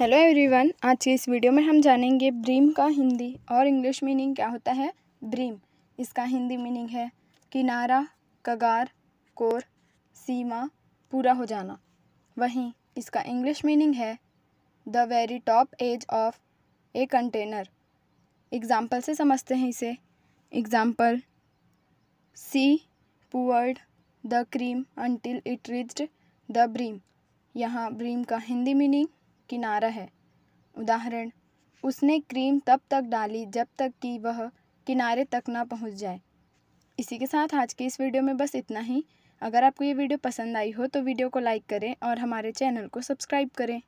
hello everyone आज के इस वीडियो में हम जानेंगे ब्रीम का हिंदी और इंग्लिश मीनिंग क्या होता है ब्रीम इसका हिंदी मीनिंग है किनारा कगार कोर सीमा पूरा हो जाना वहीं इसका इंग्लिश मीनिंग है the very top edge of a container example से समझते हैं इसे example see poured the cream until it reached the brim यहाँ ब्रीम का हिंदी मीनिंग किनारा है उदाहरण उसने क्रीम तब तक डाली जब तक कि वह किनारे तक ना पहुंच जाए इसी के साथ आज के इस वीडियो में बस इतना ही अगर आपको ये वीडियो पसंद आई हो तो वीडियो को लाइक करें और हमारे चैनल को सब्सक्राइब करें